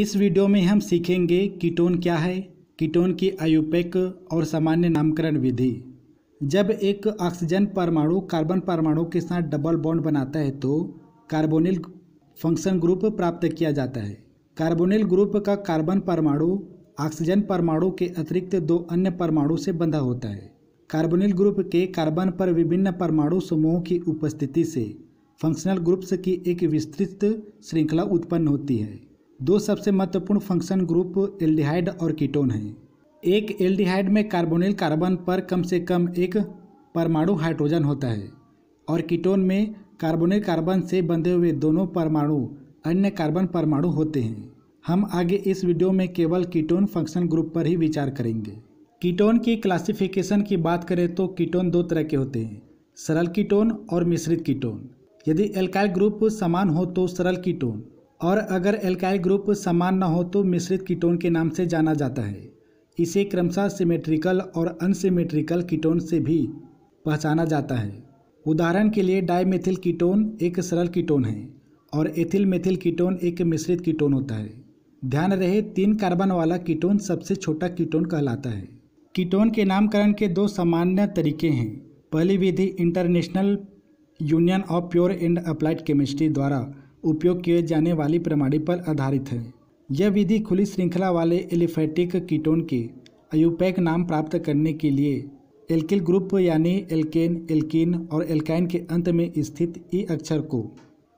इस वीडियो में हम सीखेंगे कीटोन क्या है कीटोन की आयुपेक और सामान्य नामकरण विधि जब एक ऑक्सीजन परमाणु कार्बन परमाणु के साथ डबल बॉन्ड बनाता है तो कार्बोनिल फंक्शन ग्रुप प्राप्त किया जाता है कार्बोनिल ग्रुप का कार्बन परमाणु ऑक्सीजन परमाणु के अतिरिक्त दो अन्य परमाणु से बंधा होता है कार्बोनिल ग्रुप के कार्बन पर विभिन्न परमाणु समूहों की उपस्थिति से फंक्शनल ग्रुप्स की एक विस्तृत श्रृंखला उत्पन्न होती है दो सबसे महत्वपूर्ण फंक्शन ग्रुप एल्डिहाइड और कीटोन हैं एक एल्डिहाइड में कार्बोनिल कार्बन पर कम से कम एक परमाणु हाइड्रोजन होता है और कीटोन में कार्बोनिल कार्बन से बंधे हुए दोनों परमाणु अन्य कार्बन परमाणु होते हैं हम आगे इस वीडियो में केवल कीटोन फंक्शन ग्रुप पर ही विचार करेंगे कीटोन की क्लासिफिकेशन की बात करें तो कीटोन दो तरह के होते हैं सरल कीटोन और मिश्रित कीटोन यदि एल्काइल ग्रुप समान हो तो सरल कीटोन और अगर एल्काइल ग्रुप समान न हो तो मिश्रित कीटोन के नाम से जाना जाता है इसे क्रमशः सिमेट्रिकल और अनसिमेट्रिकल कीटोन से भी पहचाना जाता है उदाहरण के लिए डाईमेथिल कीटोन एक सरल कीटोन है और एथिल मेथिल कीटोन एक मिश्रित कीटोन होता है ध्यान रहे तीन कार्बन वाला कीटोन सबसे छोटा कीटोन कहलाता है कीटोन के नामकरण के दो सामान्य तरीके हैं पहली विधि international union of pure and applied chemistry द्वारा उपयोग किए जाने वाली प्रणाली पर आधारित है यह विधि खुली श्रृंखला वाले एलिफेटिक कीटोन के अयुपैक नाम प्राप्त करने के लिए एल्किल ग्रुप यानी एल्केन एल्किन और एल्काइन के अंत में स्थित ई अक्षर को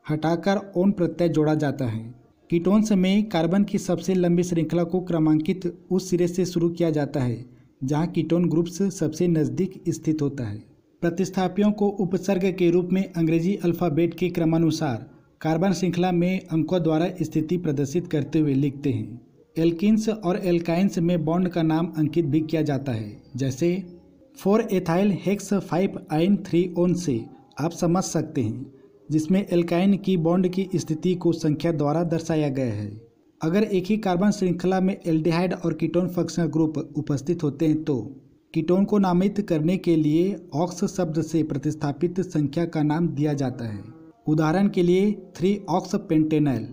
हटाकर ओन प्रत्यय जोड़ा जाता है कीटोन्स में कार्बन की सबसे लंबी श्रृंखला को क्रमांकित उस सिरे से शुरू किया जाता है जहां कीटोन ग्रुप्स सबसे नज़दीक स्थित होता है प्रतिस्थापियों को उपसर्ग के रूप में अंग्रेजी अल्फ़ाबेट के क्रमानुसार कार्बन श्रृंखला में अंकों द्वारा स्थिति प्रदर्शित करते हुए लिखते हैं एल्किन्स और एल्काइंस में बॉन्ड का नाम अंकित भी किया जाता है जैसे four ethyl hex five yne three one से आप समझ सकते हैं जिसमें एल्काइन की बॉन्ड की स्थिति को संख्या द्वारा दर्शाया गया है अगर एक ही कार्बन श्रृंखला में एल्डिहाइड और कीटोन फंक्शनल ग्रुप उपस्थित होते हैं तो कीटोन को नामित करने के लिए ऑक्स शब्द से प्रतिस्थापित संख्या का नाम दिया जाता है उदाहरण के लिए थ्री ऑक्स पेंटेनल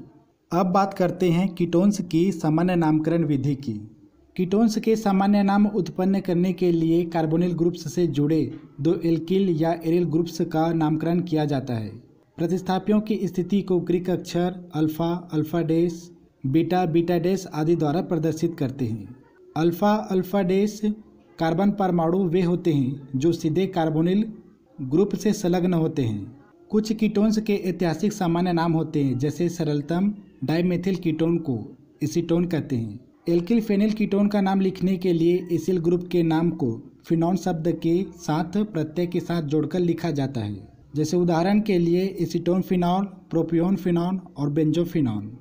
अब बात करते हैं कीटोन्स की सामान्य नामकरण विधि की कीटोन्स के सामान्य नाम उत्पन्न करने के लिए कार्बोनिल ग्रुप्स से जुड़े दो एल्किल या एरिल ग्रुप्स का नामकरण किया जाता है प्रतिस्थापियों की स्थिति को ग्रीक अक्षर alpha alpha dash beta beta dash आदि द्वारा प्रदर्शित करते हैं अल्फा अल्फा डेस कार्बन परमाणु वे होते हैं जो सीधे कार्बोनिल ग्रुप से संलग्न होते हैं कुछ कीटोन्स के ऐतिहासिक सामान्य नाम होते हैं जैसे सरलतम डाइमेथिल कीटोन को एसीटोन कहते हैं एल्किल फेनिल कीटोन का नाम लिखने के लिए एसिल ग्रुप के नाम को फिनॉन शब्द के साथ प्रत्यय के साथ जोड़कर लिखा जाता है जैसे उदाहरण के लिए एसीटोन फिनॉन प्रोपियोन फिनॉन और बेंजोफिनॉन